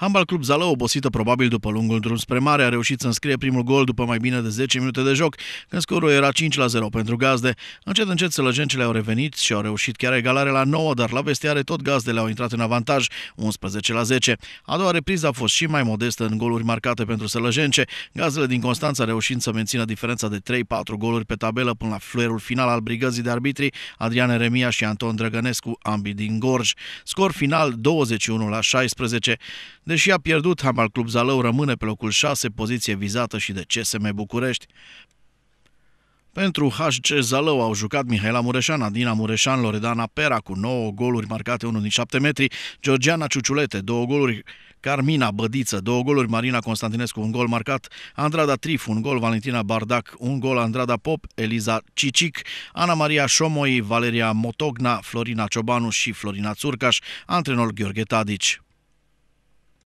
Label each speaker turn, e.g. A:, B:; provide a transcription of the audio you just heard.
A: Hambal
B: Club Zală, obosită probabil după lungul drum spre mare, a reușit să înscrie primul gol după mai bine de 10 minute de joc, când scorul era 5 la 0 pentru gazde. Încet, încet, sălăgencele au revenit și au reușit chiar egalare la 9, dar la vestiare tot gazdele au intrat în avantaj, 11 la 10. A doua repriză a fost și mai modestă în goluri marcate pentru sălăgence, gazdele din Constanța reușind să mențină diferența de 3-4 goluri pe tabelă până la fluierul final al brigăzii de arbitri, Adrian Remia și Anton Drăgănescu, ambii din Gorj. Scor final 21 la 16. Deși a pierdut, Hamal Club Zalău rămâne pe locul 6, poziție vizată și de CSM București. Pentru HC Zalău au jucat Mihaela Mureșan, Adina Mureșan, Loredana Pera cu 9 goluri marcate 1 din 7 metri, Georgiana Ciuciulete 2 goluri, Carmina Bădiță 2 goluri, Marina Constantinescu un gol marcat, Andrada Trif un gol, Valentina Bardac un gol, Andrada Pop, Eliza Cicic, Ana Maria Șomoi, Valeria Motogna, Florina Ciobanu și Florina Țurcaș, antrenor Gheorghe Tadici.